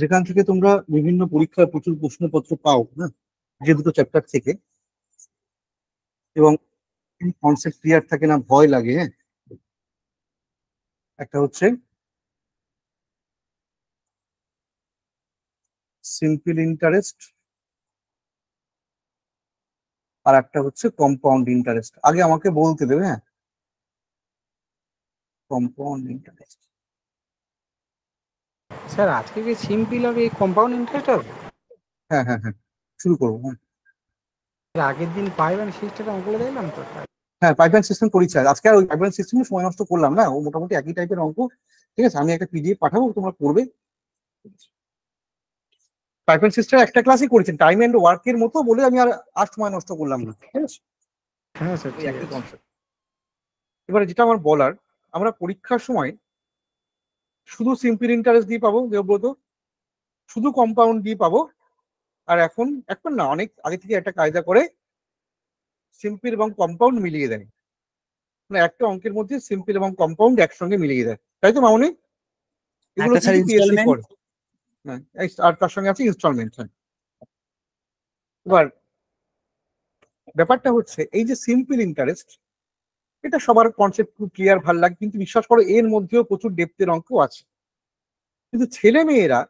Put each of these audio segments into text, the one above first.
যেখান থেকে তোমরা বিভিন্ন পরীক্ষার প্রচুর প্রশ্নপত্র পাও না হ্যাঁ? যে দুটো চ্যাপ্টার থেকে এবং কনসেপ্ট ক্লিয়ার থাকে না ভয় লাগে হ্যাঁ একটা হচ্ছে সিম্পল ইন্টারেস্ট আর একটা হচ্ছে কম্পাউন্ড ইন্টারেস্ট আগে আমাকে বলতে দেবে হ্যাঁ কম্পাউন্ড ইন্টারেস্ট স্যার আজকে যে সিম্পল হবে এই কম্পাউন্ড ইন্টারেস্ট হবে হ্যাঁ হ্যাঁ হ্যাঁ শুরু করবো হ্যাঁ আগের দিন পাইপ অ্যান্ড সিস্টেম অঙ্কগুলো দিলাম তো হ্যাঁ পাইপ অ্যান্ড সিস্টেম করেছি আজকে আর ওই পাইপ অ্যান্ড সিস্টেমে সময় নষ্ট করলাম না ও মোটামুটি একই টাইপের অঙ্ক ঠিক আছে আমি একটা পিডিএফ পাঠাবো তোমরা করবে পাইপ অ্যান্ড সিস্টেম একটা ক্লাসই করেছেন টাইম অ্যান্ড ওয়ার্কের মতো বলে আমি আর আর সময় নষ্ট করলাম না ঠিক আছে হ্যাঁ স্যার এবারে যেটা আমার বলার আমরা পরীক্ষার সময় শুধু সিম্পল ইন্টারেস্ট দিয়ে পাবো দেবব্রত শুধু কম্পাউন্ড দিয়ে পাবো আর এখন এখন না অনেক আগে থেকে একটা কায়দা করে সিম্পল এবং কম্পাউন্ড মিলিয়ে দেয় মানে একটা অঙ্কের মধ্যে সিম্পল এবং কম্পাউন্ড একসঙ্গে মিলিয়ে দেয় তাই তো মামনি এগুলো হ্যাঁ, আর তার সঙ্গে আছে ইনস্টলমেন্ট হ্যাঁ। এবার ব্যাপারটা হচ্ছে এই যে সিম্পল ইন্টারেস্ট এটা সবার কনসেপ্ট খুব ক্লিয়ার ভাল লাগে কিন্তু বিশ্বাস করো এর মধ্যেও প্রচুর ডেপ্তের অঙ্ক আছে কিন্তু ছেলে মেয়েরা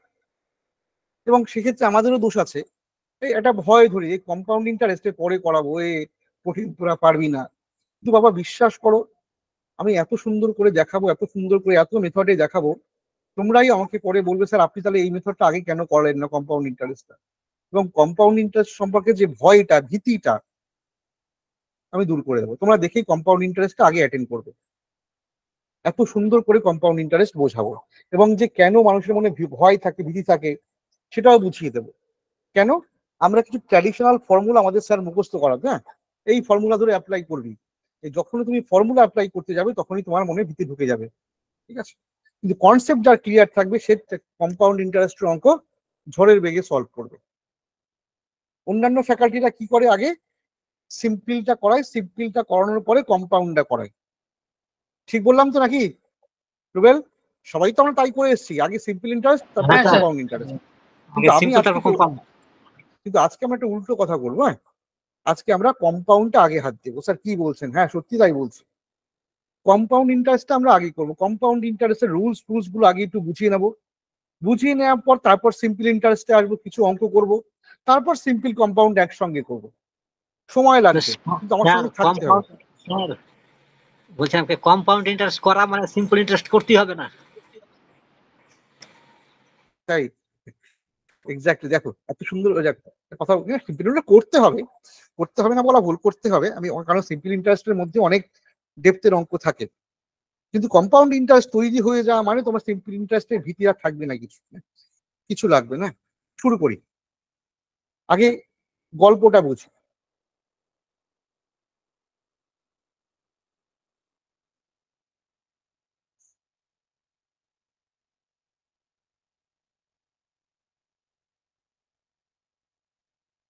এবং সেক্ষেত্রে আমাদেরও দোষ আছে এই একটা ভয় ধরে এই কম্পাউন্ড ইন্টারেস্টে পরে করাবো এ কঠিন তোরা পারবি না কিন্তু বাবা বিশ্বাস করো আমি এত সুন্দর করে দেখাবো এত সুন্দর করে এত মেথডে দেখাবো তোমরাই আমাকে পরে বলবে স্যার আপনি তাহলে এই মেথডটা আগে কেন করেন না কম্পাউন্ড ইন্টারেস্টটা এবং কম্পাউন্ড ইন্টারেস্ট সম্পর্কে যে ভয়টা ভীতিটা আমি দূর করে দেবো তোমরা দেখেই কম্পাউন্ড ইন্টারেস্টটা আগে অ্যাটেন্ড করবে এত সুন্দর করে কম্পাউন্ড ইন্টারেস্ট বোঝাবো এবং যে কেন মানুষের মনে ভয় থাকে ভীতি থাকে সেটাও বুঝিয়ে দেবো কেন আমরা কিছু ট্র্যাডিশনাল ফর্মুলা আমাদের স্যার মুখস্থ করাবো হ্যাঁ এই ফর্মুলা ধরে অ্যাপ্লাই করবি যখনই তুমি ফর্মুলা অ্যাপ্লাই করতে যাবে তখনই তোমার মনে ভীতি ঢুকে যাবে ঠিক আছে কিন্তু কনসেপ্ট যার ক্লিয়ার থাকবে সে কম্পাউন্ড ইন্টারেস্টের অঙ্ক ঝড়ের বেগে সলভ করবে অন্যান্য ফ্যাকাল্টিরা কি করে আগে সিম্পিলটা করায় সিম্পিলটা করানোর পরে কম্পাউন্ডটা করায় ঠিক বললাম তো নাকি রুবেল সবাই তো আমরা তাই করে এসেছি আগে সিম্পল ইন্টারেস্ট তারপর কম্পাউন্ড ইন্টারেস্ট কিন্তু কিন্তু আজকে আমরা একটা উল্টো কথা বলবো হ্যাঁ আজকে আমরা কম্পাউন্ডটা আগে হাত দেবো স্যার কি বলছেন হ্যাঁ সত্যি তাই বলছি কম্পাউন্ড ইন্টারেস্টটা আমরা আগে করবো কম্পাউন্ড ইন্টারেস্টের রুলস টুলস গুলো আগে একটু বুঝিয়ে নেবো বুঝিয়ে নেওয়ার পর তারপর সিম্পল ইন্টারেস্টে আসবো কিছু অঙ্ক করব তারপর সিম্পল কম্পাউন্ড একসঙ্গে করবো সময় লাগে হ্যাঁ, বলছিলাম কি কম্পাউন্ড ইন্টারেস্ট করা মানে সিম্পল ইন্টারেস্ট করতে হবে না তাই এক্স্যাক্টলি দেখো এত সুন্দর কথা সিম্পল ইন্টারেস্ট করতে হবে করতে হবে না বলা ভুল করতে হবে আমি কারণ সিম্পল ইন্টারেস্টের মধ্যে অনেক ডেপথের অঙ্ক থাকে কিন্তু কম্পাউন্ড ইন্টারেস্ট তৈরি হয়ে যাওয়া মানে তোমার সিম্পল ইন্টারেস্টের ভীতি আর থাকবে না কিছু কিছু লাগবে না শুরু করি আগে গল্পটা বুঝি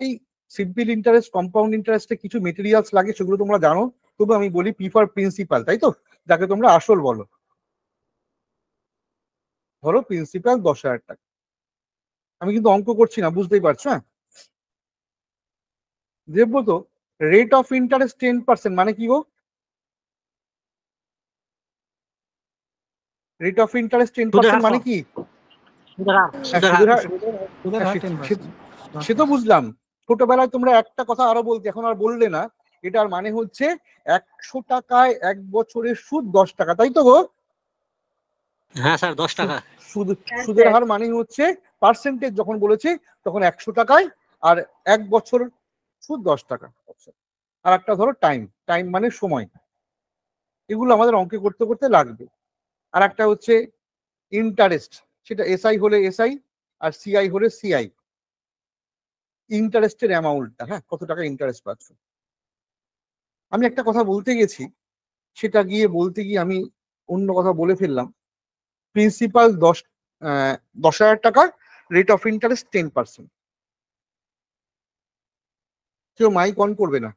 এই সিম্পল ইন্টারেস্ট কম্পাউন্ড ইন্টারেস্টে কিছু মেটেরিয়ালস লাগে সেগুলো তোমরা জানো তবু আমি বলি প্রিফার প্রিন্সিপাল তাই তো যাকে তোমরা আসল বলো ধরো প্রিন্সিপাল দশ হাজার টাকা আমি কিন্তু অঙ্ক করছি না বুঝতেই পারছো হ্যাঁ তো rate of interest ten percent মানে কি গো rate of interest ten percent মানে কি হ্যাঁ, সে তো বুঝলাম ছোটবেলায় তোমরা একটা কথা আরো বলতে এখন আর বললে না এটার মানে হচ্ছে একশো টাকায় এক বছরের সুদ দশ টাকা তাই তো গো হ্যাঁ স্যার দশ টাকা সুদ হ্যাঁ সুদের হার মানে হচ্ছে পার্সেন্টেজ যখন বলেছে তখন একশো টাকায় আর এক বছর সুদ দশ টাকা আর একটা ধরো টাইম টাইম মানে সময় এগুলো আমাদের অঙ্কে করতে করতে লাগবে আর একটা হচ্ছে ইন্টারেস্ট সেটা এসআই হলে এসআই আর সিআই হলে সিআই ইন্টারেস্টের অ্যামাউন্টটা হ্যাঁ কত টাকা ইন্টারেস্ট পাচ্ছ আমি একটা কথা বলতে গেছি সেটা গিয়ে বলতে গিয়ে আমি অন্য কথা বলে ফেললাম প্রিন্সিপাল দশ দশ হাজার টাকার rate of interest ten percent কেউ মাইক অন করবে না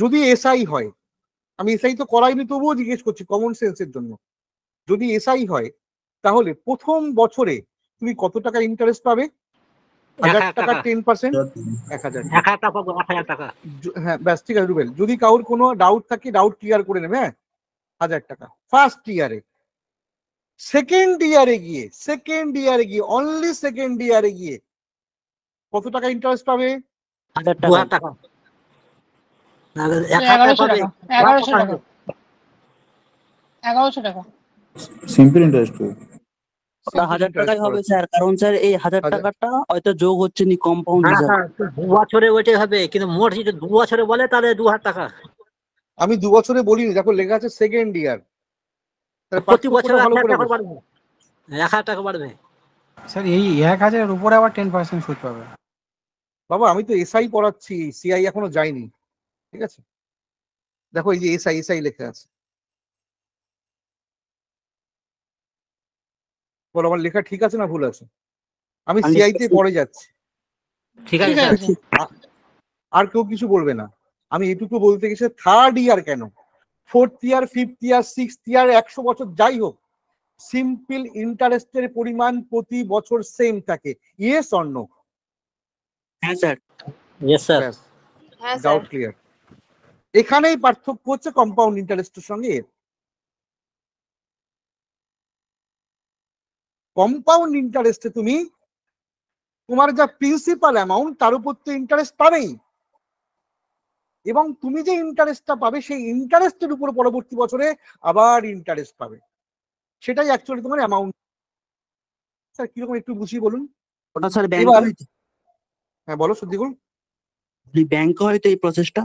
যদি এসআই হয় আমি এসআই তো করাইনি তবুও জিজ্ঞেস করছি কমন সেন্সের জন্য যদি এসআই হয় তাহলে প্রথম বছরে তুমি কত টাকা ইন্টারেস্ট পাবে টেন পার্সেন্ট হ্যাঁ ব্যাস ঠিক আছে রুবেল যদি কারোর কোনো ডাউট থাকে ডাউট ক্লিয়ার করে নেবে হ্যাঁ হাজার টাকা ফার্স্ট ইয়ারে সেকেন্ড ইয়ারে গিয়ে সেকেন্ড ইয়ারে গিয়ে অনলি সেকেন্ড ইয়ারে গিয়ে কত টাকা ইন্টারেস্ট পাবে হাজার টাকা যোগ কম্পাউন্ড হ্যাঁ, হ্যাঁ, দু বছরে হবে কিন্তু মোট দু বছরে বলে তাহলে দু হাজার টাকা আমি দু বছরে বলিনি দেখো লেখা আছে সেকেন্ড ইয়ার প্রতি বছর বাড়বে এক হাজার টাকা বাড়বে স্যার এই এক হাজারের উপরে আবার টেন পার্সেন্ট সুদ পাবে বাবা আমি তো এসআই পড়াচ্ছি সিআই এখনো যাইনি ঠিক আছে দেখো এই যে এসআই এসআই লেখা আছে বলো আমার লেখা ঠিক আছে না ভুল আছে আমি সিআইতে পড়ে যাচ্ছি ঠিক আছে আর কেউ কিছু বলবে না আমি এটুকু বলতে গেছি থার্ড ইয়ার কেন fourth year fifth year six year একশো বছর যাই হোক সিম্পল ইন্টারেস্টের পরিমাণ প্রতি বছর সেম থাকে ইয়েস অর হ্যাঁ sir yes sir doubt clear হ্যাঁ, এখানেই পার্থক্য হচ্ছে কম্পাউন্ড ইন্টারেস্টের সঙ্গে এর কম্পাউন্ড ইন্টারেস্টে তুমি তোমার যা প্রিন্সিপাল অ্যামাউন্ট তার উপর তো ইন্টারেস্ট পাবেই এবং তুমি যে ইন্টারেস্টটা পাবে সেই ইন্টারেস্টের উপর পরবর্তী বছরে আবার ইন্টারেস্ট পাবে সেটাই অ্যাকচুয়ালি তোমার অ্যামাউন্ট স্যার কিরকম একটু বুঝি বলুন ওটা হ্যাঁ বলো সত্যি বলুন ব্যাংক হয়তো এই প্রসেসটা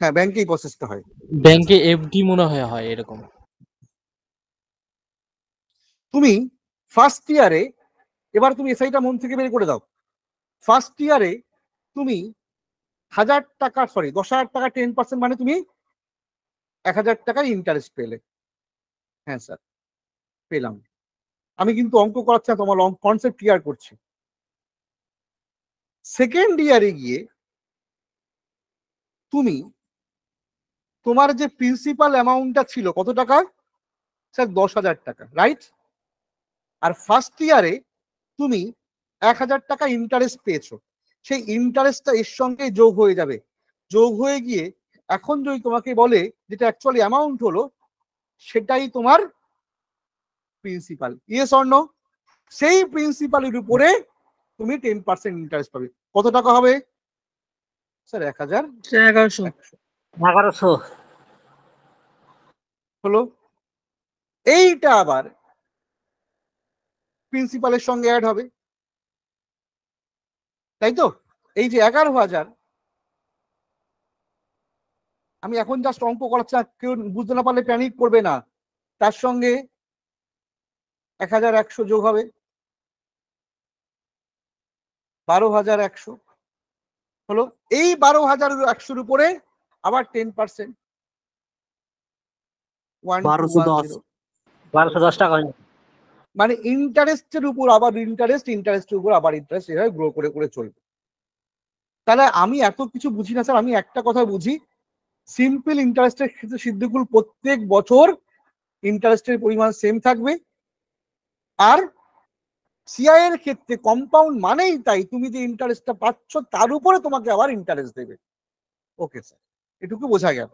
হ্যাঁ ব্যাংকেই প্রসেসটা হয় ব্যাংকে এফডি মনে হয় হয় এরকম তুমি ফার্স্ট ইয়ারে এবার তুমি এসআইটা মন থেকে বের করে দাও ফার্স্ট ইয়ারে তুমি হাজার টাকা সরি দশ হাজার টাকা টেন পার্সেন্ট মানে তুমি এক হাজার টাকার ইন্টারেস্ট পেলে হ্যাঁ স্যার পেলাম আমি কিন্তু অঙ্ক করাচ্ছি না তোমার কনসেপ্ট ক্লিয়ার করছি সেকেন্ড ইয়ারে গিয়ে তুমি তোমার যে প্রিন্সিপাল অ্যামাউন্টটা ছিল কত টাকা স্যার দশ হাজার টাকা রাইট আর ফার্স্ট ইয়ারে তুমি এক হাজার টাকা ইন্টারেস্ট পেয়েছো সেই ইন্টারেস্টটা এর সঙ্গে যোগ হয়ে যাবে যোগ হয়ে গিয়ে এখন যদি তোমাকে বলে যেটা অ্যাকচুয়ালি অ্যামাউন্ট হলো সেটাই তোমার প্রিন্সিপাল ইয়েস অর্ণ সেই প্রিন্সিপালের উপরে তুমি টেন পার্সেন্ট ইন্টারেস্ট পাবে কত টাকা হবে স্যার এক হাজার এগারোশো এগারোশো হলো এইটা আবার প্রিন্সিপালের সঙ্গে অ্যাড হবে তাই তো এই যে এগারো হাজার আমি এখন জাস্ট অঙ্ক করাচ্ছি না কেউ বুঝতে না পারলে প্যানিক করবে না তার সঙ্গে এক হাজার একশো যোগ হবে বারো হাজার একশো হলো এই বারো হাজার একশোর উপরে আবার টেন পার্সেন্ট মানে ইন্টারেস্টের উপর আবার ইন্টারেস্ট ইন্টারেস্টের উপর আবার ইন্টারেস্ট এভাবে গ্রো করে করে চলবে তাহলে আমি এত কিছু বুঝি না স্যার আমি একটা কথা বুঝি সিম্পল ইন্টারেস্টের ক্ষেত্রে সিদ্ধিকুল প্রত্যেক বছর ইন্টারেস্টের পরিমাণ সেম থাকবে আর সিআই এর ক্ষেত্রে কম্পাউন্ড মানেই তাই তুমি যে ইন্টারেস্টটা পাচ্ছ তার উপরে তোমাকে আবার ইন্টারেস্ট দেবে ওকে স্যার এটুকু বোঝা গেল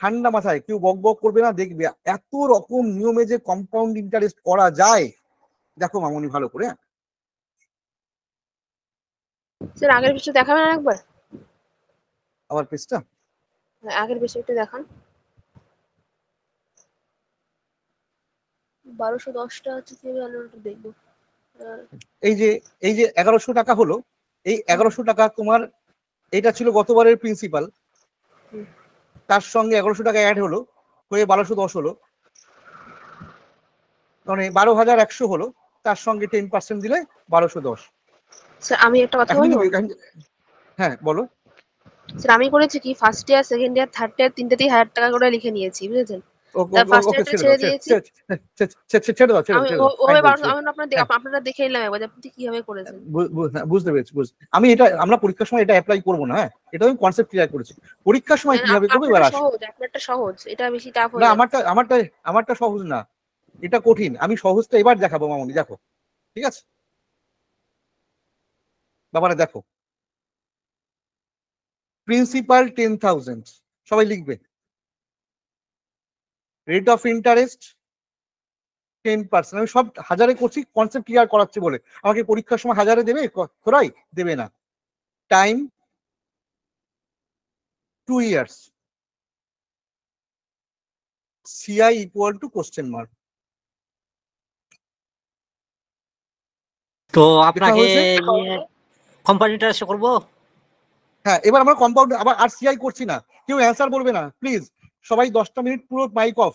ঠান্ডা মাথায় কেউ বক বক করবে না দেখবে এত রকম নিয়মে যে কম্পাউন্ড ইন্টারেস্ট করা যায় দেখো মামনি ভালো করে হ্যাঁ। স্যার আগের পেজটা দেখাবেন একবার আবার পেজটা হ্যাঁ, আগের পেজটা একটু দেখান বারোশো দশটা হচ্ছে দেখবো এই যে এই যে এগারোশো টাকা হলো এই আচ্ছা। এগারোশো টাকা তোমার এটা ছিল গতবারের প্রিন্সিপাল তার সঙ্গে এগারোশো টাকা অ্যাড হলো হয়ে বারোশো দশ হলো মানে বারো হাজার একশো হলো তার সঙ্গে টেন পার্সেন্ট দিলে বারোশো দশ আমি একটা কথা বলবো হ্যাঁ বলো স্যার আমি করেছি কি first year second year third year তিনটাতেই হাজার টাকা করে লিখে নিয়েছি বুঝেছেন আমি এটা আমরা পরীক্ষার সময় এটা অ্যাপ্লাই করবো না হ্যাঁ? এটা আমি কনসেপ্ট করেছি পরীক্ষার সময় কিভাবে সহজ না আমারটা আমারটা আমারটা সহজ না এটা কঠিন আমি সহজটা এবার দেখাবো মামনি দেখো ঠিক আছে বাবারা দেখো প্রিন্সিপাল টেন সবাই লিখবে rate of interest ten percent আমি সব হাজারে করছি কনসেপ্ট ক্লিয়ার করাচ্ছি বলে আমাকে পরীক্ষার সময় হাজারে দেবে খোরাই দেবে না time two years CI equal to question mark তো আপনাকে কম্পাউন্ড করব হ্যাঁ এবার আমরা কম্পাউন্ড আবার আর সিআই করছি না কেউ অ্যান্সার বলবে না প্লিজ সবাই দশটা মিনিট পুরো মাইক অফ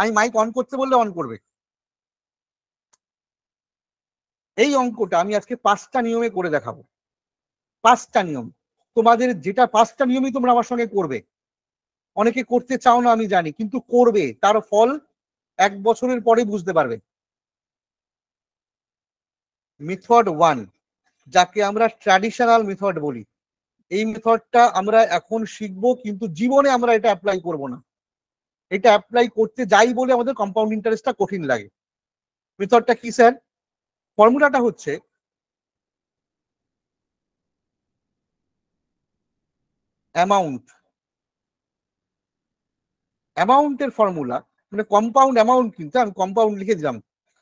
আমি মাইক অন করতে বললে অন করবে এই অঙ্কটা আমি আজকে পাঁচটা নিয়মে করে দেখাবো পাঁচটা নিয়ম তোমাদের যেটা পাঁচটা নিয়মই তোমরা আমার সঙ্গে করবে অনেকে করতে চাও না আমি জানি কিন্তু করবে তার ফল এক বছরের পরে বুঝতে পারবে মিথড ওয়ান যাকে আমরা ট্র্যাডিশনাল মিথড বলি এই মেথডটা আমরা এখন শিখব কিন্তু জীবনে আমরা এটা অ্যাপ্লাই করব না এটা অ্যাপ্লাই করতে যাই বলে আমাদের কম্পাউন্ড ইন্টারেস্টটা কঠিন লাগে মেথডটা কি স্যার ফর্মুলাটা হচ্ছে অ্যামাউন্ট অ্যামাউন্টের ফর্মুলা মানে কম্পাউন্ড অ্যামাউন্ট কিন্তু আমি কম্পাউন্ড লিখে দিলাম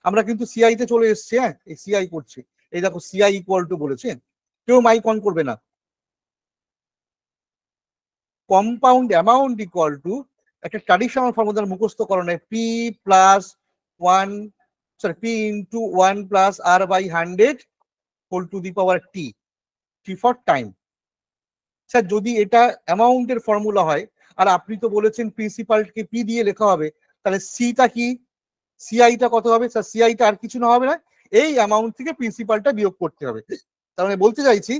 আমরা কিন্তু সিআই তে চলে এসছি হ্যাঁ এই সিআই করছে এই দেখো সিআই ইকুয়াল টু বলেছে কেউ মাইক অন করবে না কম্পাউন্ড অ্যামাউন্ট ইকুয়াল টু একটা ট্রাডিশনাল ফর্মুলার মুখস্থ করণে P plus one sorry P into one plus R by hundred whole to the power T T for time sir যদি এটা অ্যামাউন্টের ফর্মুলা হয় আর আপনি তো বলেছেন প্রিন্সিপালকে পি দিয়ে লেখা হবে তাহলে সিটা কি সিআইটা কত হবে স্যার সিআইটা আর কিছু না হবে না এই অ্যামাউন্ট থেকে প্রিন্সিপালটা বিয়োগ করতে হবে তার মানে বলতে চাইছি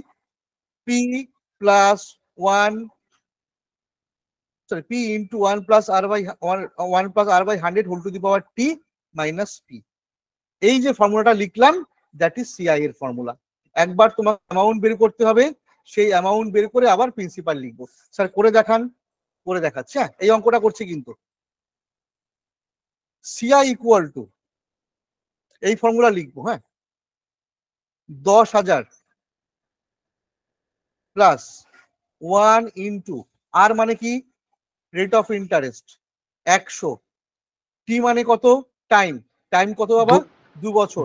P plus one sorry p into 1 plus r by 1, 1 plus r by 100 whole to the power t minus p এই যে ফর্মুলাটা লিখলাম দ্যাট ইজ সিআই এর ফর্মুলা একবার তোমার অ্যামাউন্ট বের করতে হবে সেই অ্যামাউন্ট বের করে আবার প্রিন্সিপাল লিখবো স্যার করে দেখান করে দেখাচ্ছে হ্যাঁ এই অঙ্কটা করছে কিন্তু সিআই ইকুয়াল টু এই ফর্মুলা লিখবো হ্যাঁ দশ হাজার প্লাস ওয়ান ইন্টু আর মানে কি রেট অফ ইন্টারেস্ট একশো টি মানে কত টাইম টাইম কত বাবা দু বছর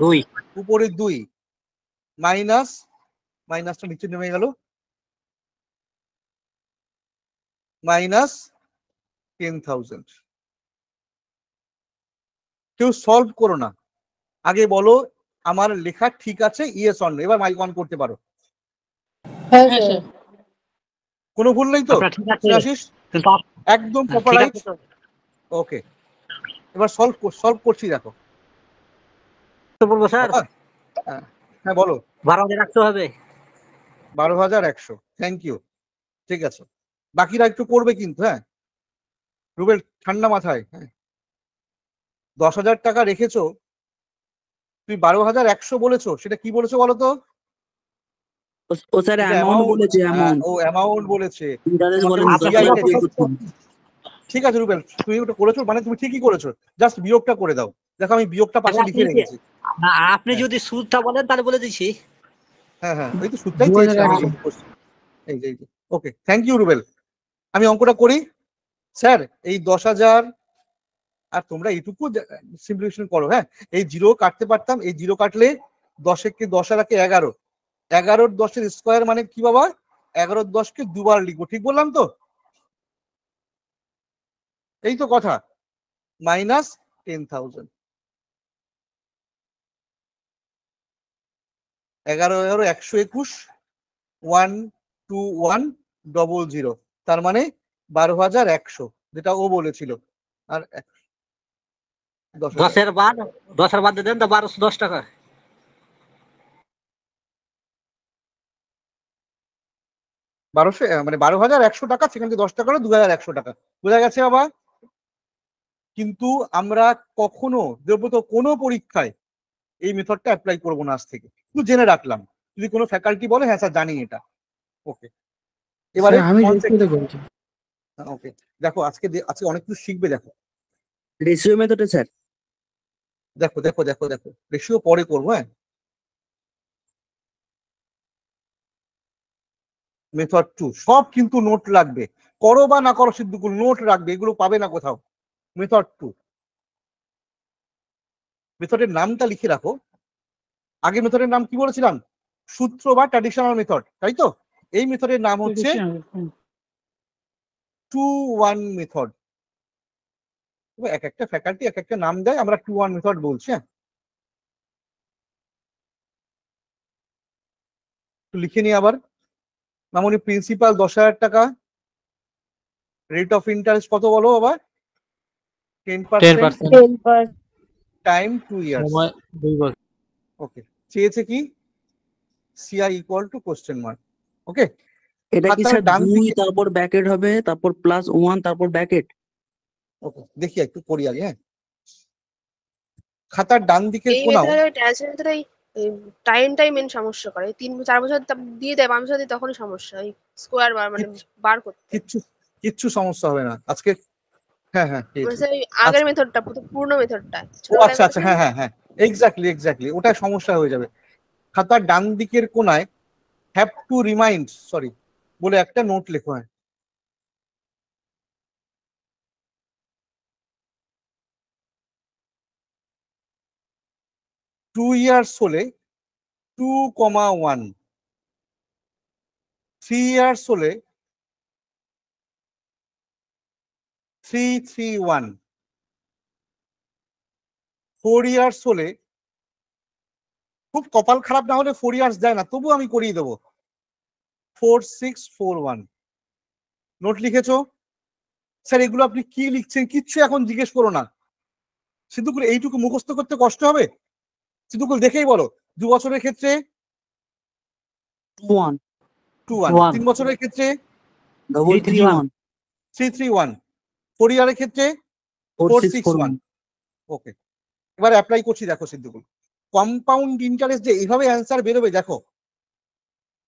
উপরে দুই মাইনাস মাইনাসটা নিচে নেমে গেল মাইনাস টেন থাউজেন্ড কেউ সলভ করো না আগে বলো আমার লেখা ঠিক আছে ইয়েস অন এবার মাইক অন করতে পারো হ্যাঁ, কোনো ভুল নেই তো আশিস একদম পপুলারাইজ হ্যাঁ, ওকে এবার সলভ সলভ করছি দেখো তো বলবো স্যার হ্যাঁ বলো বারো হাজার একশো হবে বারো হাজার একশো থ্যাংক ইউ ঠিক আছে বাকিরা একটু করবে কিন্তু হ্যাঁ রুবেল ঠান্ডা মাথায় হ্যাঁ দশ হাজার টাকা রেখেছো তুমি বারো হাজার একশো বলেছো সেটা কি বলেছো বলো তো ও স্যার অ্যামাউন্ট বলেছে অ্যামাউন্ট ও অ্যামাউন্ট বলেছে ইন্টারেস্ট বলেন ঠিক আছে রুবেল তুমি ওটা করেছো মানে তুমি ঠিকই করেছো জাস্ট বিয়োগটা করে দাও দেখো আমি বিয়োগটা আচ্ছা, পাশে লিখে রেখেছি আপনি হ্যাঁ। যদি সুদটা বলেন তাহলে বলে দিছি হ্যাঁ হ্যাঁ ওই তো সুদটাই এই যে ওকে থ্যাংক ইউ রুবেল আমি অঙ্কটা করি স্যার এই দশ হাজার আর তোমরা এইটুকু সিম্পলিফিকেশন করো হ্যাঁ এই জিরো কাটতে পারতাম এই জিরো কাটলে দশের কে দশ আর একে এগারো এগারোর দশের স্কোয়ার মানে কি বাবা এগারোর দশকে দুবার লিখবো ঠিক বললাম তো এই তো কথা মাইনাস টেন থাউজেন্ড এগারো এগারো একশো একুশ one two one double zero তার মানে বারো হাজার একশো যেটা ও বলেছিল আর দশের বাদ দশের বাদ দেন তো বারোশো দশ টাকা বারোশো মানে বারো হাজার একশো টাকা সেখান থেকে দশ টাকা হলো দু হাজার একশো টাকা বোঝা গেছে বাবা কিন্তু আমরা কখনো দেবত কোনো পরীক্ষায় এই মেথডটা অ্যাপ্লাই করবো না আজ থেকে একটু জেনে রাখলাম যদি কোনো ফ্যাকাল্টি বলে হ্যাঁ স্যার জানি এটা ওকে এবারে ওকে হ্যাঁ, দেখো আজকে আজকে অনেক কিছু শিখবে দেখো রেশিও মেথডে স্যার দেখো দেখো দেখো দেখো রেশিও পরে করবো হ্যাঁ মেথড টু সব কিন্তু নোট লাগবে করো বা না করো সিদ্ধুকুল নোট রাখবে এগুলো পাবে না কোথাও মেথড টু মেথডের নামটা লিখে রাখো আগে মেথডের নাম কি বলেছিলাম সূত্র বা ট্র্যাডিশনাল মেথড তাই তো এই মেথডের নাম হচ্ছে টু ওয়ান মেথড এক একটা ফ্যাকাল্টি এক একটা নাম দেয় আমরা টু ওয়ান মেথড বলছি হ্যাঁ লিখে নি আবার মামুনি প্রিন্সিপাল দশ হাজার টাকা রেট অফ ইন্টারেস্ট কত বলো আবার ten percent time two years okay চেয়েছে কি CI equal to question mark okay এটা কি স্যার ডান তারপর ব্র্যাকেট হবে তারপর প্লাস ওয়ান তারপর ব্র্যাকেট ওকে দেখি একটু করি আগে হ্যাঁ খাতার ডান দিকে কোনাও টাইমটাই মেন সমস্যা করে তিন চার বছর দিয়ে দেয় মানুষ দিয়ে তখনই সমস্যা ওই স্কোয়ার বার মানে বার করতে কিচ্ছু কিচ্ছু সমস্যা হবে না আজকে হ্যাঁ হ্যাঁ ঠিক আছে মানে আগের মেথডটা পুরনো মেথডটা আচ্ছা আচ্ছা হ্যাঁ হ্যাঁ হ্যাঁ এক্স্যাক্টলি এক্স্যাক্টলি ওটা সমস্যা হয়ে যাবে খাতার ডান দিকের কোনায় হ্যাভ টু রিমাইন্ড সরি বলে একটা নোট লেখো হয় হ্যাঁ। টু ইয়ার্স হলে two comma one three years হলে three three one four years হলে খুব কপাল খারাপ না হলে ফোর ইয়ার্স দেয় না তবু আমি করিয়ে দেবো four six four one note লিখেছ স্যার এগুলো আপনি কি লিখছেন কিচ্ছু এখন জিজ্ঞেস করো না সিদ্ধু করে এইটুকু মুখস্থ করতে কষ্ট হবে সিদ্ধুকুল দেখেই বলো দু বছরের ক্ষেত্রে ওয়ান টু ওয়ান তিন বছরের ক্ষেত্রে থ্রি থ্রি ওয়ান ফোর ইয়ারের ক্ষেত্রে ফোর সিক্স ওয়ান ওকে এবার অ্যাপ্লাই করছি দেখো সিদ্ধুকুল কম্পাউন্ড ইন্টারেস্ট যে এইভাবে অ্যান্সার বেরোবে দেখো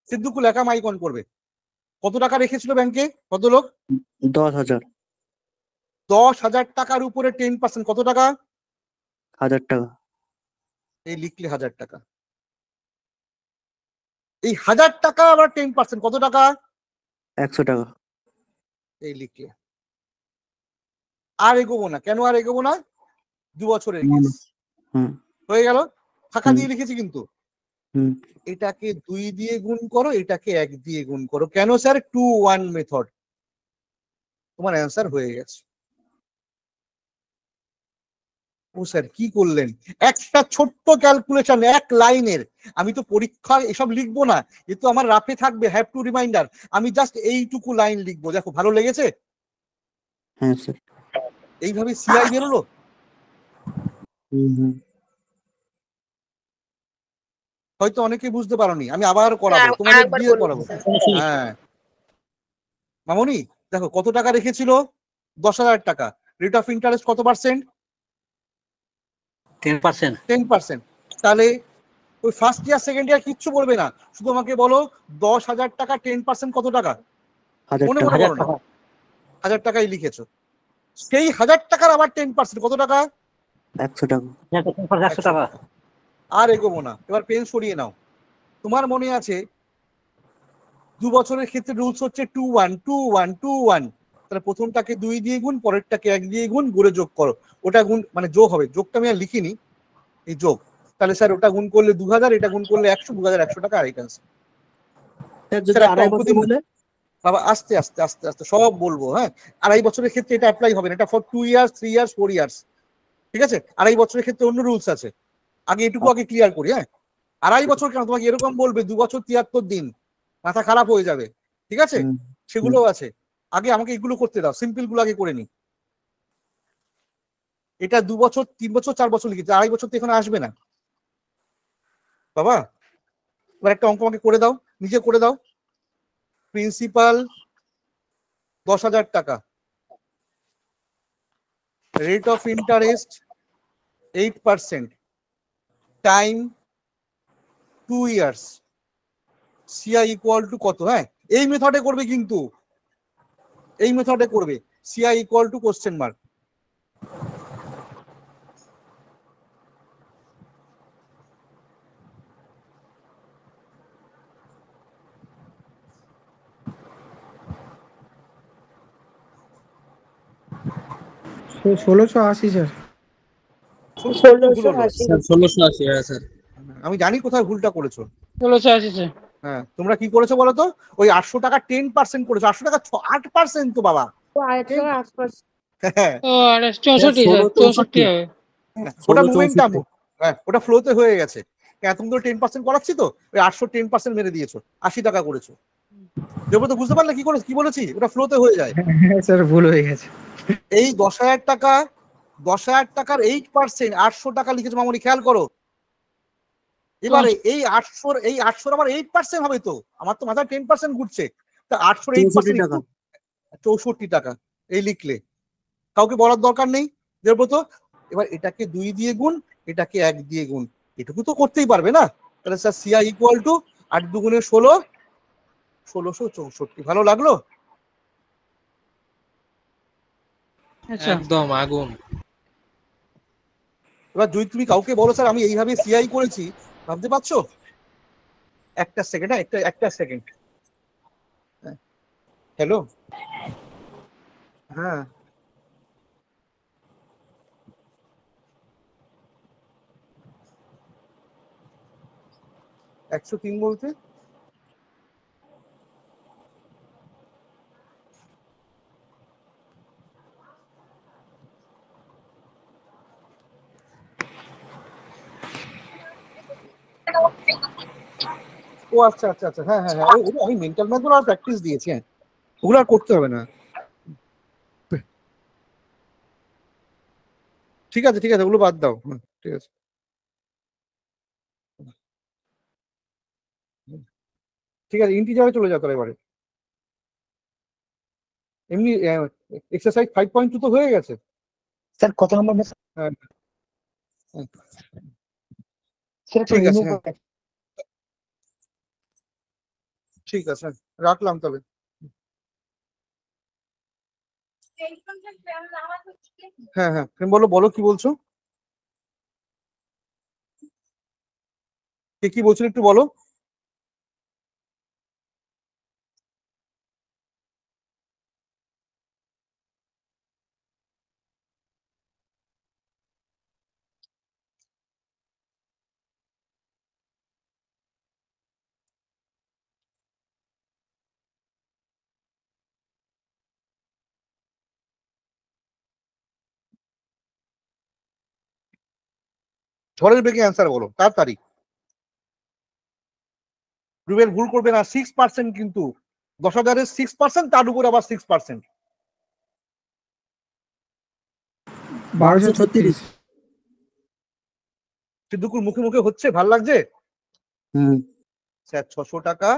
সিদ্ধুকুল একা মাইক অন করবে কত টাকা রেখেছিল ব্যাংকে কত লোক দশ হাজার দশ হাজার টাকার উপরে টেন পার্সেন্ট কত টাকা হাজার টাকা এই লিখলে হাজার টাকা এই হাজার টাকা আবার টেন পার্সেন্ট কত টাকা একশো টাকা এই লিখলে আর এগোবো না কেন আর এগোবো না দু বছরের হয়ে গেল ফাঁকা দিয়ে লিখেছি কিন্তু এটাকে দুই দিয়ে গুণ করো এটাকে এক দিয়ে গুণ করো কেন স্যার টু ওয়ান মেথড তোমার অ্যান্সার হয়ে গেছে স্যার কি করলেন একটা ছোট্ট ক্যালকুলেশন এক লাইনের আমি তো পরীক্ষায় এসব লিখবো না এ তো আমার রাফে থাকবে হ্যাভ টু রিমাইন্ডার আমি জাস্ট এইটুকু লাইন লিখবো দেখো ভালো লেগেছে হ্যাঁ স্যার এইভাবে সিআই বেরোলো হয়তো অনেকে বুঝতে পারোনি আমি আবার করাবো হ্যাঁ, তোমাদের দিয়ে করাবো হ্যাঁ।, হ্যাঁ মামনি দেখো কত টাকা রেখেছিল দশ হাজার টাকা রেট অফ ইন্টারেস্ট কত পার্সেন্ট তাহলে ওই ফার্স্ট ইয়ার সেকেন্ড ইয়ার কিচ্ছু বলবে না শুধু আমাকে বলো দশ হাজার টাকা টেন পার্সেন্ট কত টাকা মনে মনে করো না হাজার টাকাই লিখেছো সেই হাজার টাকার আবার টেন পার্সেন্ট কত টাকা একশো টাকা আর এগোবো না এবার পেন সরিয়ে নাও তোমার মনে আছে দু বছরের ক্ষেত্রে রুলস হচ্ছে two one two one two one তাহলে প্রথমটাকে দুই দিয়ে গুণ পরেরটাকে এক দিয়ে গুণ গুড়ে যোগ করো ওটা গুণ মানে যোগ হবে যোগটা আমি আর লিখিনি এই যোগ তাহলে স্যার ওটা গুণ করলে দু হাজার এটা গুণ করলে একশো দু হাজার একশো টাকা আরেক আনসার বাবা আস্তে আস্তে আস্তে আস্তে সব বলবো হ্যাঁ আড়াই বছরের ক্ষেত্রে এটা অ্যাপ্লাই হবে না এটা for two years three years four years ঠিক আছে আড়াই বছরের ক্ষেত্রে অন্য রুলস আছে আগে এটুকু আগে ক্লিয়ার করি হ্যাঁ আড়াই আচ্ছা। বছর কেন তোমাকে এরকম বলবে দু বছর তিয়াত্তর দিন মাথা খারাপ হয়ে যাবে ঠিক আছে সেগুলোও আছে আগে আমাকে এগুলো করতে দাও সিম্পল গুলো আগে করে নি এটা দু বছর তিন বছর চার বছর লিখেছে আড়াই বছর তো এখানে আসবে না বাবা এবার একটা অঙ্ক আমাকে করে দাও নিজে করে দাও প্রিন্সিপাল দশ হাজার টাকা rate of interest eight percent time two years CI equal to কত হ্যাঁ এই মেথডে করবে কিন্তু এই মেথডে করবে CI equal to question mark ষোলোশো আশি স্যার হ্যাঁ, স্যার আমি জানি কোথায় ভুলটা করেছো ষোলোশো আশি স্যার হ্যাঁ তোমরা কি করেছো বলো তো ওই আটশো টাকা টেন পার্সেন্ট করেছো আটশো টাকা আট পার্সেন্ট তো বাবা হ্যাঁ। হ্যাঁ, হ্যাঁ, ওটা মোমেন্টাম ওটা ফ্লোতে হয়ে গেছে তুমি তো টেন পার্সেন্ট করাচ্ছি তো ওই আটশো টেন পার্সেন্ট মেরে দিয়েছো আশি টাকা করেছো জবর তো বুঝতে পারলে কি করে কি বলেছি ওটা ফ্লোতে হয়ে যায় স্যার ভুল হয়ে গেছে এই দশ হাজার টাকা দশ হাজার টাকার এইট পার্সেন্ট আটশো টাকা লিখেছো মামনি খেয়াল করো এবারে এই আটশোর এই আটশোর আমার এইট পার্সেন্ট হবে তো আমার তো মাথায় টেন পার্সেন্ট ঘুরছে তা আটশোর এইট পার্সেন্ট চৌষট্টি টাকা এই লিখলে কাউকে বলার দরকার নেই তো এবার এটাকে দুই দিয়ে গুণ এটাকে এক দিয়ে গুণ এটুকু তো করতেই পারবে না তাহলে স্যার সিয়া ইকুয়াল টু আট দুগুণে ষোলো ষোলোশো চৌষট্টি ভালো লাগলো আচ্ছা। একদম আগুন এবার যদি তুমি কাউকে বলো স্যার আমি এইভাবে সিআই করেছি ভাবতে পারছো একটা সেকেন্ড হ্যাঁ একটা একটা সেকেন্ড হ্যালো হ্যাঁ একশো তিন বলতে ও আচ্ছা আচ্ছা আচ্ছা হ্যাঁ হ্যাঁ হ্যাঁ ওগুলো আমি মেন্টাল ম্যাথগুলো আর প্র্যাকটিস দিয়েছি হ্যাঁ ওগুলো আর করতে হবে না ঠিক আছে ঠিক আছে ওগুলো বাদ দাও ঠিক আছে ঠিক আছে ইন্টিজারে চলে যাও তাহলে এবারে এমনি এক্সারসাইজ ফাইভ পয়েন্ট টু তো হয়ে গেছে স্যার কত নম্বর হ্যাঁ, হ্যাঁ। ঠিক আছে ঠিক আছে রাখলাম তবে হ্যাঁ হ্যাঁ বলো বলো কি বলছো কে কি বলছিল একটু বলো ঝড়ের বেগে অ্যান্সার বলো তাড়াতাড়ি রুবেল ভুল করবে না সিক্স পার্সেন্ট কিন্তু দশ হাজারের সিক্স পার্সেন্ট তার উপর আবার সিক্স পার্সেন্ট বারোশো সিদ্ধুকুর মুখে মুখে হচ্ছে ভাল লাগছে স্যার ছশো টাকা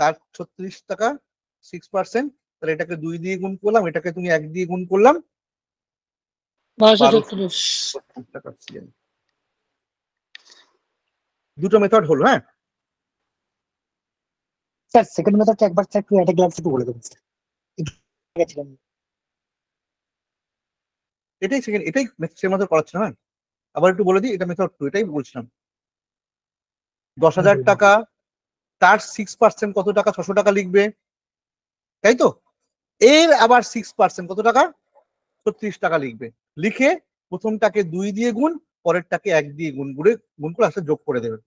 তার ছত্রিশ টাকা সিক্স পার্সেন্ট তাহলে এটাকে দুই দিয়ে গুণ করলাম এটাকে তুমি এক দিয়ে গুণ করলাম বারোশো ছত্রিশ টাকা দুটো মেথড হলো হ্যাঁ স্যার সেকেন্ড মেথডটা একবার স্যার একটু গ্লান্স একটু বলে দেবেন স্যার এটাই সেকেন্ড এটাই সেকেন্ড মেথড করাচ্ছিলাম হ্যাঁ আবার একটু বলে দিই এটা মেথড টু এটাই বলছিলাম দশ হাজার টাকা তার সিক্স পার্সেন্ট কত টাকা ছশো টাকা লিখবে তাই তো এর আবার সিক্স পার্সেন্ট কত টাকা ছত্রিশ টাকা লিখবে লিখে প্রথমটাকে দুই দিয়ে গুণ পরেরটাকে এক দিয়ে গুন করে গুন করে আস্তে যোগ করে দেবেন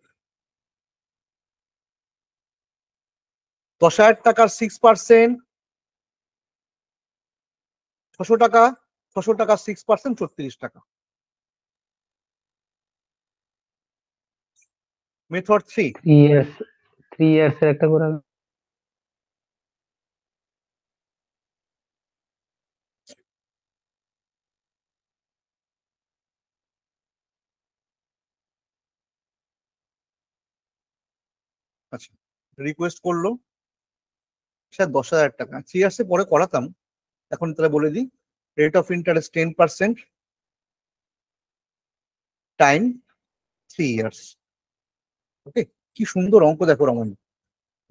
দশ হাজার টাকার সিক্স পার্সেন্ট ছশো টাকা ছশো টাকা সিক্স পার্সেন্ট ছত্রিশ টাকা method three three years three years একটা করে আচ্ছা রিকোয়েস্ট করলো স্যার দশ হাজার টাকা থ্রি ইয়ার্সে পরে করাতাম এখন তারা বলে দিই rate of interest ten percent time three years okay কি সুন্দর অঙ্ক দেখো রমেন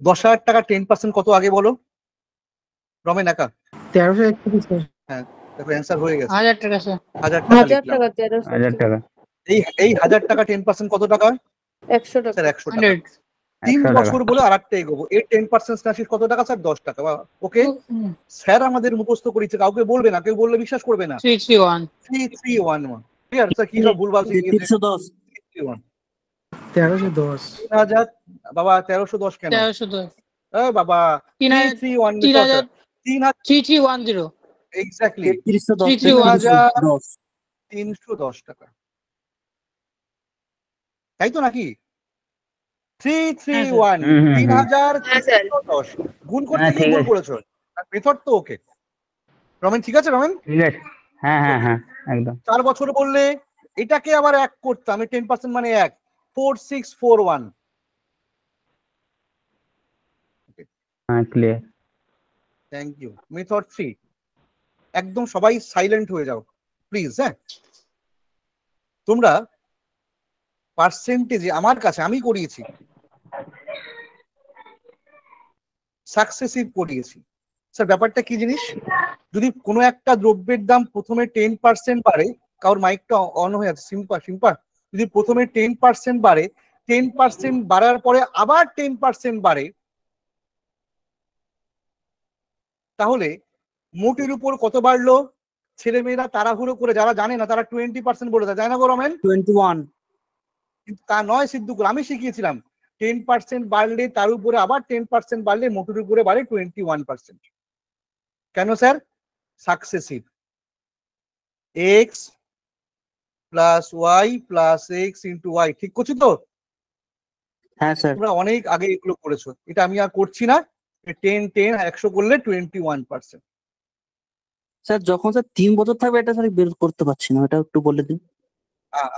দশ হাজার টাকা টেন পার্সেন্ট কত আগে বলো রমেন একা তেরোশো হ্যাঁ দেখো অ্যান্সার হয়ে গেছে হাজার টাকা হাজার টাকা হাজার টাকা এই এই হাজার টাকা টেন পার্সেন্ট কত টাকা একশো টাকা একশো টাকা তিন বছর বলে আর একটা এগোবো এই টেন পার্সেন্ট স্ন্যাচের কত টাকা স্যার দশ টাকা বা ওকে স্যার আমাদের মুখস্থ করেছে কাউকে বলবে না কেউ বললে বিশ্বাস করবে না three three one three one one clear sir কি সব তেরোশো দশ দশ বাবা তিন থ্রি ওয়ান তিন হাজার তিন হাজার three three one zero exactly হাজার তিনশো দশ টাকা তাই তো নাকি থ্রি থ্রি ওয়ান তিন হাজার দশ করতে হ্যাঁ, করেছো মেথড তো ওকে রমেন ঠিক আছে রমেন হ্যাঁ হ্যাঁ, হ্যাঁ চার বছর বললে এটাকে আবার এক করতাম টেন পার্সেন্ট মানে এক four six four one thank you method three একদম সবাই সাইলেন্ট হয়ে যাও প্লিজ হ্যাঁ তোমরা পার্সেন্টেজে আমার কাছে আমি করিয়েছি সাকসেসিভ করিয়েছি স্যার ব্যাপারটা কি জিনিস যদি কোনো একটা দ্রব্যের দাম প্রথমে টেন পার্সেন্ট বাড়ে কারোর মাইকটা অন হয়ে আছে সিম্পা সিম্পা যদি প্রথমে টেন পার্সেন্ট বাড়ে টেন পার্সেন্ট বাড়ার পরে আবার টেন পার্সেন্ট বাড়ে তাহলে মোটের উপর কত বাড়লো ছেলে মেয়েরা তাড়াহুড়ো করে যারা জানে না তারা টোয়েন্টি পার্সেন্ট বলে দেয় না গো রমেন টোয়েন্টি ওয়ান কিন্তু তা নয় সিদ্ধু করে আমি শিখিয়েছিলাম টেন পার্সেন্ট বাড়লে তার উপরে আবার টেন পার্সেন্ট বাড়লে মোটর উপরে বাড়ে টোয়েন্টি ওয়ান পার্সেন্ট কেন sir successive x plus y plus x into y ঠিক করছি তো হ্যাঁ স্যার তোমরা অনেক আগে এগুলো করেছো এটা আমি আর করছি না টেন টেন একশো করলে টোয়েন্টি ওয়ান পার্সেন্ট স্যার যখন স্যার তিন বছর থাকবে এটা স্যার বের করতে পারছি না এটা একটু বলে দিন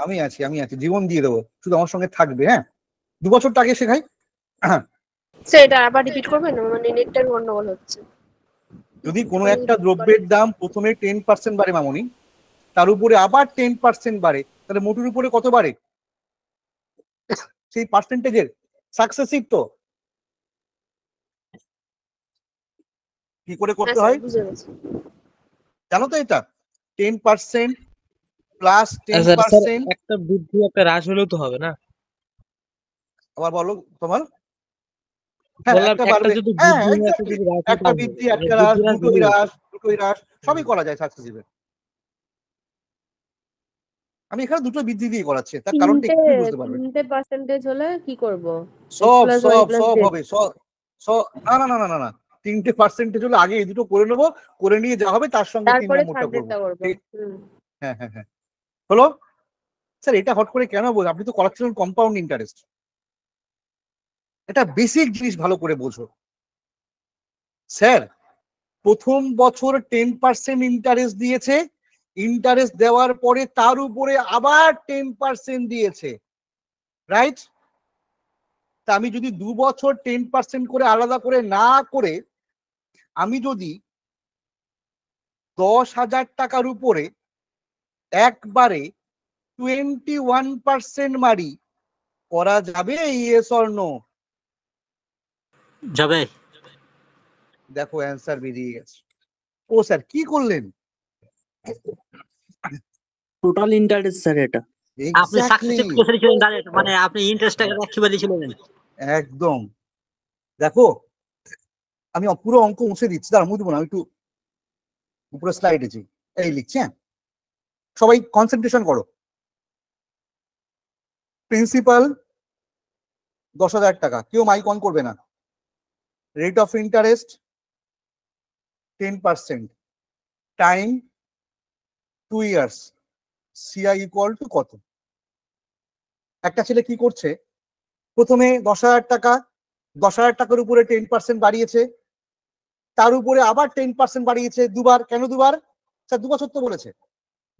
আমি আছি আমি আছি জীবন দিয়ে দেবো শুধু আমার সঙ্গে থাকবে হ্যাঁ দু বছর আগে শেখাই সেটা আবার রিপিট করবেন মানে গন্ডগোল হচ্ছে যদি কোনো একটা দ্রব্যের দাম প্রথমে টেন পার্সেন্ট বাড়ে মামনি তার উপরে আবার টেন পার্সেন্ট বাড়ে তাহলে মোটর উপরে কত বাড়ে সেই পার্সেন্টেজের সাকসেসিভ তো কি করে করতে হ্যাঁ, হয় জানো তো এটা ten percent plus ten percent একটা বৃদ্ধি একটা হ্রাস হলেও তো হবে না আবার বলো তোমার হ্যাঁ, একটা বৃদ্ধি একটা হ্রাস দুটো হ্রাস দুটো হ্রাস সবই করা যায় সাকসেসিভে আমি এখানে দুটো বৃদ্ধি দিয়ে করাচ্ছি তার কারণটা কি বুঝতে পারবেন পার্সেন্টেজ হলে কি করব সব সব সব হবে সব সব না না না না না তিনটে পার্সেন্টেজ হলে আগে এই দুটো করে নেব করে নিয়ে যা হবে তার সঙ্গে তিন নম্বরটা করব হ্যাঁ হ্যাঁ হ্যাঁ হলো স্যার এটা হট করে কেন বল আপনি তো করাচ্ছিলেন কম্পাউন্ড ইন্টারেস্ট এটা বেসিক জিনিস ভালো করে বোঝো স্যার প্রথম বছর টেন পার্সেন্ট ইন্টারেস্ট দিয়েছে ইন্টারেস্ট দেওয়ার পরে তার উপরে আবার টেন পার্সেন্ট দিয়েছে রাইট তা আমি যদি দু বছর টেন পার্সেন্ট করে আলাদা করে না করে আমি যদি দশ হাজার টাকার উপরে একবারে টোয়েন্টি ওয়ান পার্সেন্ট মারি করা যাবে ইয়েস অর নো যাবে দেখো অ্যান্সার বেরিয়ে গেছে ও স্যার কি করলেন টোটাল ইন্টারেস্ট স্যার এটা আপনি সাকসেসফুল করেছিলেন মানে আপনি ইন্টারেস্টটাকে রাখতে ছিলেন একদম দেখো আমি পুরো অঙ্ক মুছে দিচ্ছি দাঁড়া মুছবো না আমি একটু উপরে স্লাইডে যাই এই লিখছি হ্যাঁ সবাই কনসেন্ট্রেশন করো প্রিন্সিপাল দশ হাজার টাকা কেউ মাইক অন করবে না rate of interest ten percent time two years CI equal to কত একটা ছেলে কি করছে প্রথমে দশ হাজার টাকা দশ হাজার টাকার উপরে টেন পার্সেন্ট বাড়িয়েছে তার উপরে আবার টেন পার্সেন্ট বাড়িয়েছে দুবার কেন দুবার স্যার দুবছর তো বলেছে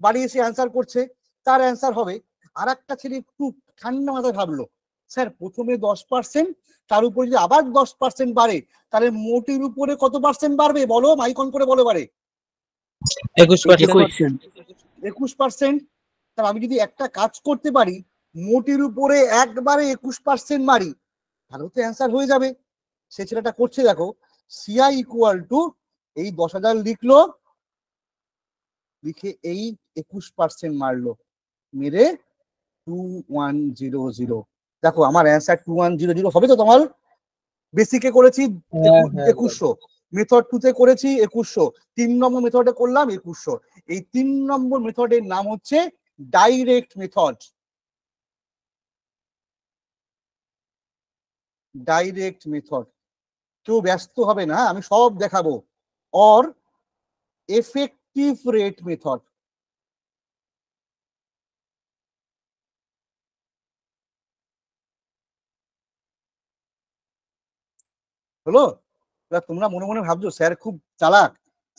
বাড়িয়ে সে অ্যান্সার করছে তার অ্যান্সার হবে আর একটা ছেলে একটু ঠান্ডা মাথায় ভাবলো স্যার প্রথমে দশ পার্সেন্ট তার উপরে যদি আবার দশ পার্সেন্ট বাড়ে তাহলে মোটের উপরে কত পার্সেন্ট বাড়বে বলো মাইকন করে বলো বাড়ে একুশ পার্সেন্ট তাহলে আমি যদি একটা কাজ করতে পারি মোটের উপরে একবারে একুশ পার্সেন্ট মারি তাহলে তো অ্যান্সার হয়ে যাবে সে ছেলেটা করছে দেখো সিআই ইকুয়াল টু এই দশ হাজার লিখলো লিখে এই একুশ পার্সেন্ট মারলো মেরে টু ওয়ান জিরো জিরো দেখো আমার answer two one zero zero হবে তো তোমার বেসিকে করেছি হ্যাঁ, হ্যাঁ, হ্যাঁ। একুশশো মেথড টু তে করেছি একুশশো তিন নম্বর মেথডে করলাম একুশশো এই তিন নম্বর মেথডের নাম হচ্ছে ডাইরেক্ট মেথড ডাইরেক্ট মেথড কেউ ব্যস্ত হবে না আমি সব দেখাবো অর এফেক্টিভ রেট মেথড হলো এবার তোমরা মনে মনে ভাবছো স্যার খুব চালাক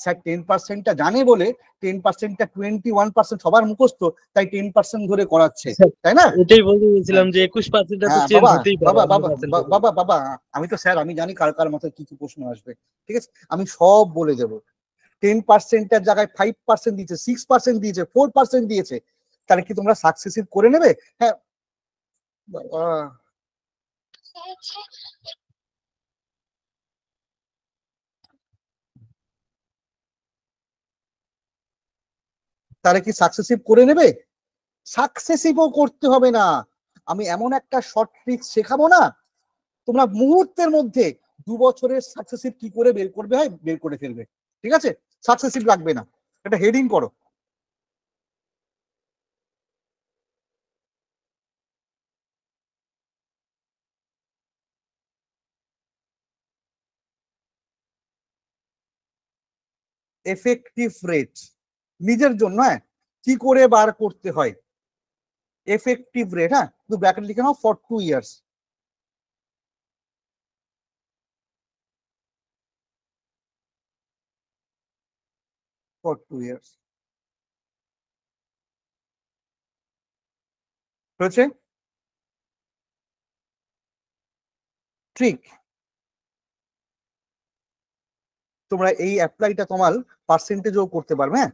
স্যার টেন পার্সেন্টটা জানে বলে টেন পার্সেন্টটা টোয়েন্টি ওয়ান পার্সেন্ট সবার মুখস্ত তাই টেন পার্সেন্ট ধরে করাচ্ছে তাই না এটাই বলতে গেছিলাম যে একুশ হ্যাঁ, বাবা বাবা বাবা আমি তো স্যার আমি জানি কার কার মাথায় কি কি প্রশ্ন আসবে ঠিক আছে আমি সব বলে দেবো টেন পার্সেন্টের জায়গায় ফাইভ পার্সেন্ট দিয়েছে সিক্স পার্সেন্ট দিয়েছে ফোর পার্সেন্ট দিয়েছে তাহলে কি তোমরা সাকসেসিভ করে নেবে হ্যাঁ তারা কি সাকসেসিভ করে নেবে সাকসেসিভও করতে হবে না আমি এমন একটা শর্ট ট্রিক শেখাবো না তোমরা মুহূর্তের মধ্যে দু বছরের সাকসেসিভ কি করে বের করবে হয় বের করে ফেলবে ঠিক আছে সাকসেসিভ লাগবে না এটা হেডিং করো effective rate নিজের জন্য হ্যাঁ কি করে বার করতে হয় এফেক্টিভ রেট হ্যাঁ তুমি ব্র্যাকেট লিখে নাও for two years for two years হচ্ছে ঠিক তোমরা এই অ্যাপ্লাইটা তোমার পার্সেন্টেজও করতে পারবে হ্যাঁ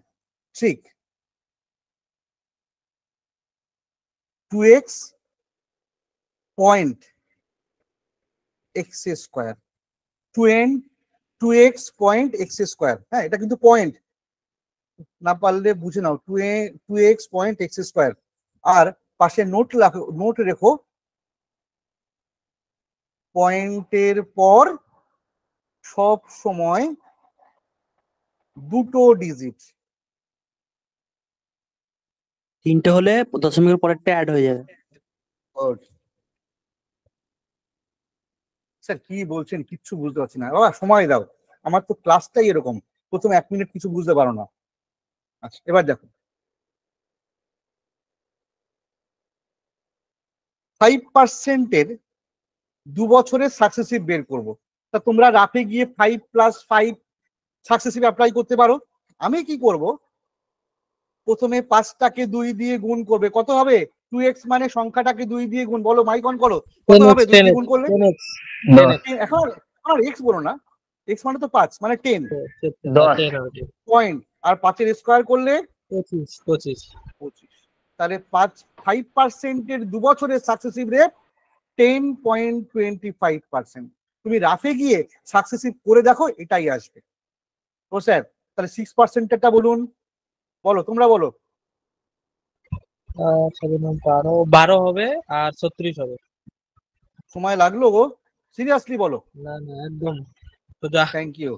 ঠিক two x point x square two n two x point x square হ্যাঁ এটা কিন্তু পয়েন্ট না পারলে বুঝে নাও two a two x point x square আর পাশে নোট রাখো নোট রেখো পয়েন্টের পর সব সময় দুটো ডিজিট তিনটে হলে দশমিকের পরেরটা অ্যাড হয়ে যাবে স্যার কি বলছেন কিচ্ছু বুঝতে পারছি না বাবা সময় দাও আমার তো ক্লাসটাই এরকম প্রথম এক মিনিট কিছু বুঝতে পারো না আচ্ছা এবার দেখো ফাইভ পার্সেন্টের দু বছরের সাকসেসিভ বের করব তা তোমরা রাফে গিয়ে five plus five successive apply করতে পারো আমি কি করব প্রথমে পাঁচটাকে দুই দিয়ে গুণ করবে কত হবে টু এক্স মানে সংখ্যাটাকে দুই দিয়ে গুণ বলো মাইক অন করো কত হবে দুই গুণ করলে হ্যাঁ, এখন আর এক্স বলো না এক্স মানে তো পাঁচ মানে টেন হ্যাঁ, পয়েন্ট আর পাঁচের স্কোয়ার করলে পঁচিশ পঁচিশ পঁচিশ তাহলে পাঁচ ফাইভ পার্সেন্টের দু বছরের successive rate ten point twenty five percent তুমি রাফে গিয়ে সাকসেসিভ করে দেখো এটাই আসবে ও স্যার তাহলে সিক্স পার্সেন্টেরটা বলুন বলো তোমরা বলো বারো বারো হবে আর ছত্রিশ হবে সময় লাগলো গো সিরিয়াসলি বলো না না একদম তো যা থ্যাংক ইউ